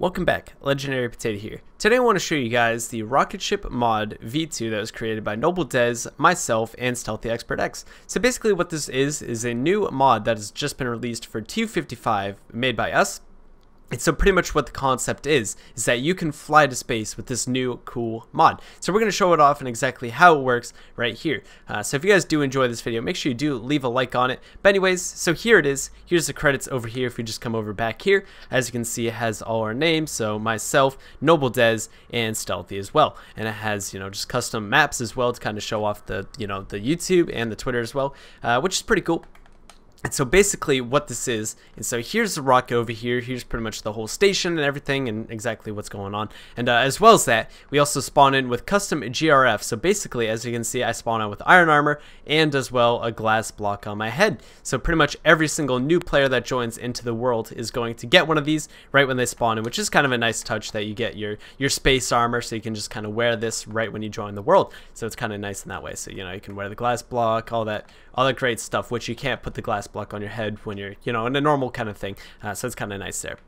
Welcome back, Legendary Potato here. Today I want to show you guys the rocket ship mod V2 that was created by Noble Dez, myself, and Stealthy Expert X. So basically what this is, is a new mod that has just been released for 255 made by us, and so pretty much what the concept is, is that you can fly to space with this new cool mod. So we're going to show it off and exactly how it works right here. Uh, so if you guys do enjoy this video, make sure you do leave a like on it. But anyways, so here it is. Here's the credits over here. If we just come over back here, as you can see, it has all our names. So myself, Noble Dez, and Stealthy as well. And it has, you know, just custom maps as well to kind of show off the, you know, the YouTube and the Twitter as well, uh, which is pretty cool. And so basically what this is, and so here's the rock over here, here's pretty much the whole station and everything and exactly what's going on. And uh, as well as that, we also spawn in with custom GRF. So basically, as you can see, I spawn out with iron armor and as well a glass block on my head. So pretty much every single new player that joins into the world is going to get one of these right when they spawn in, which is kind of a nice touch that you get your, your space armor so you can just kind of wear this right when you join the world. So it's kind of nice in that way. So, you know, you can wear the glass block, all that, all that great stuff, which you can't put the glass block on your head when you're, you know, in a normal kind of thing. Uh, so it's kind of nice there.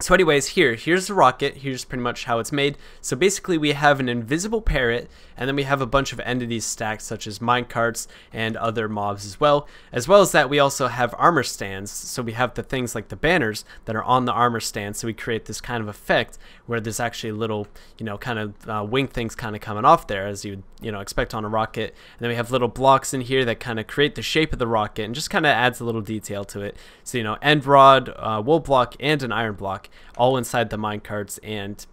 So anyways, here, here's the rocket, here's pretty much how it's made. So basically we have an invisible parrot, and then we have a bunch of entities stacked such as minecarts and other mobs as well. As well as that, we also have armor stands, so we have the things like the banners that are on the armor stand, so we create this kind of effect where there's actually little, you know, kind of uh, wing things kind of coming off there as you, you know, expect on a rocket. And then we have little blocks in here that kind of create the shape of the rocket and just kind of adds a little detail to it. So, you know, end rod, uh, wool block, and an iron block all inside the mine carts and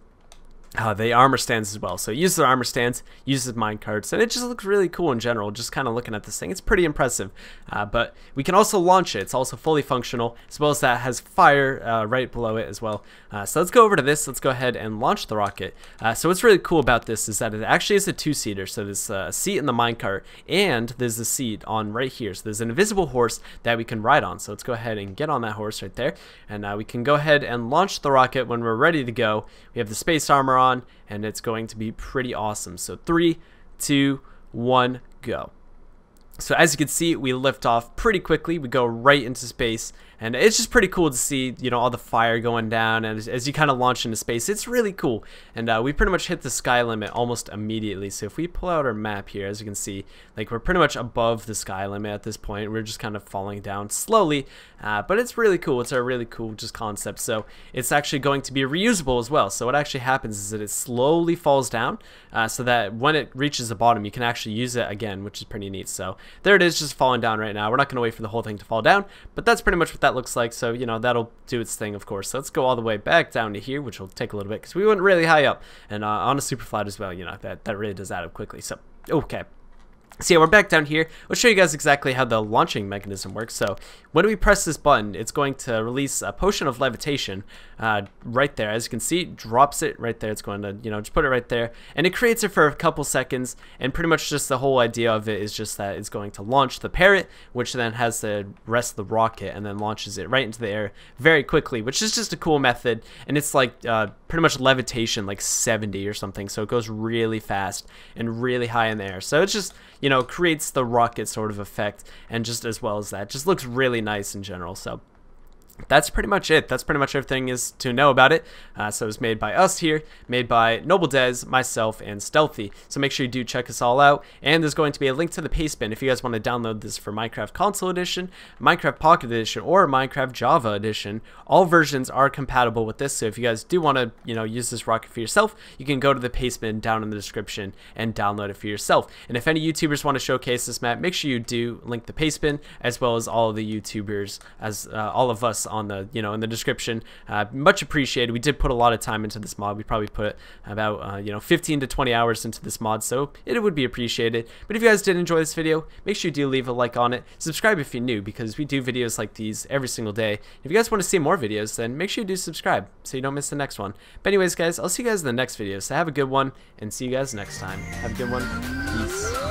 uh, the armor stands as well. So it uses armor stands, uses mine carts, and it just looks really cool in general, just kind of looking at this thing. It's pretty impressive. Uh, but we can also launch it. It's also fully functional, as well as that has fire uh, right below it as well. Uh, so let's go over to this. Let's go ahead and launch the rocket. Uh, so what's really cool about this is that it actually is a two-seater. So there's a seat in the mine cart, and there's a seat on right here. So there's an invisible horse that we can ride on. So let's go ahead and get on that horse right there. And uh, we can go ahead and launch the rocket when we're ready to go. We have the space armor on and it's going to be pretty awesome. So three, two, one, go. So as you can see, we lift off pretty quickly. We go right into space and it's just pretty cool to see you know all the fire going down and as, as you kind of launch into space it's really cool and uh, we pretty much hit the sky limit almost immediately so if we pull out our map here as you can see like we're pretty much above the sky limit at this point we're just kind of falling down slowly uh, but it's really cool it's a really cool just concept so it's actually going to be reusable as well so what actually happens is that it slowly falls down uh, so that when it reaches the bottom you can actually use it again which is pretty neat so there it is just falling down right now we're not going to wait for the whole thing to fall down but that's pretty much what that looks like. So, you know, that'll do its thing, of course. So let's go all the way back down to here, which will take a little bit because we went really high up. And uh, on a super flat as well, you know, that, that really does add up quickly. So, okay. So yeah, we're back down here. We'll show you guys exactly how the launching mechanism works. So when we press this button, it's going to release a potion of levitation uh, right there. As you can see, it drops it right there. It's going to, you know, just put it right there. And it creates it for a couple seconds. And pretty much just the whole idea of it is just that it's going to launch the parrot, which then has the rest of the rocket and then launches it right into the air very quickly, which is just a cool method. And it's like uh, pretty much levitation, like 70 or something. So it goes really fast and really high in the air. So it's just, you know, creates the rocket sort of effect and just as well as that. Just looks really nice in general. So that's pretty much it. That's pretty much everything is to know about it. Uh, so was made by us here, made by Noble Dez, myself, and Stealthy. So make sure you do check us all out. And there's going to be a link to the paste bin if you guys want to download this for Minecraft Console Edition, Minecraft Pocket Edition, or Minecraft Java Edition. All versions are compatible with this. So if you guys do want to, you know, use this rocket for yourself, you can go to the paste bin down in the description and download it for yourself. And if any YouTubers want to showcase this map, make sure you do link the paste bin as well as all of the YouTubers, as uh, all of us on the you know in the description. Uh, much appreciated. We did put a lot of time into this mod. We probably put about uh, you know 15 to 20 hours into this mod, so it would be appreciated. But if you guys did enjoy this video, make sure you do leave a like on it. Subscribe if you're new because we do videos like these every single day. If you guys want to see more videos, then make sure you do subscribe so you don't miss the next one. But anyways, guys, I'll see you guys in the next video. So have a good one and see you guys next time. Have a good one. Peace.